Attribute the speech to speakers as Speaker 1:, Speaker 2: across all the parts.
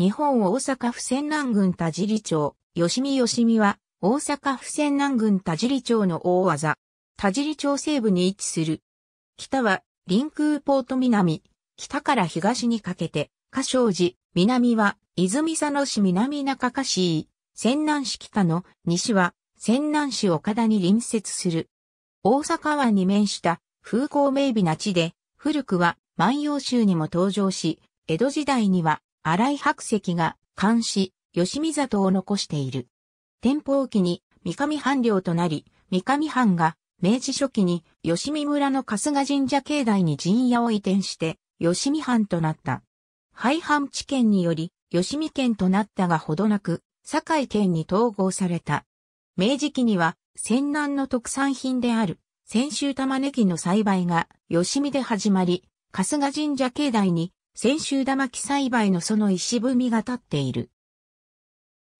Speaker 1: 日本大阪府泉南郡田尻町、吉見吉見は、大阪府泉南郡田尻町の大技。田尻町西部に位置する。北は、臨空ポート南、北から東にかけて、河唱寺、南は、泉佐野市南中河市、泉南市北の西は、泉南市岡田に隣接する。大阪湾に面した風光明媚な地で、古くは万葉集にも登場し、江戸時代には新井白石が監視、吉見里を残している。天保期に三上藩領となり、三上藩が明治初期に吉見村の春日神社境内に陣屋を移転して吉見藩となった。廃藩置県により吉見県となったがほどなく、堺県に統合された。明治期には、戦南の特産品である、泉州玉ねぎの栽培が、吉見で始まり、春日神社境内に、千秋玉木栽培のその石踏みが立っている。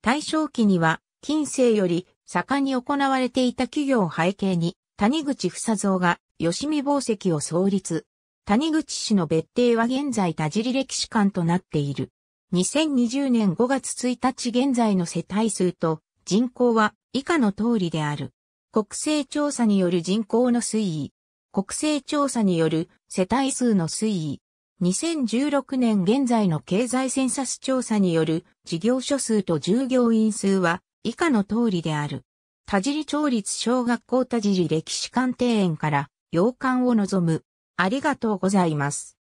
Speaker 1: 大正期には、近世より盛んに行われていた企業を背景に、谷口房蔵が吉見宝石を創立。谷口氏の別邸は現在田尻歴史館となっている。2020年5月1日現在の世帯数と人口は以下の通りである。国勢調査による人口の推移。国勢調査による世帯数の推移。2016年現在の経済センサス調査による事業所数と従業員数は以下の通りである。田尻町立小学校田尻歴史館庭園から洋館を望む。ありがとうございます。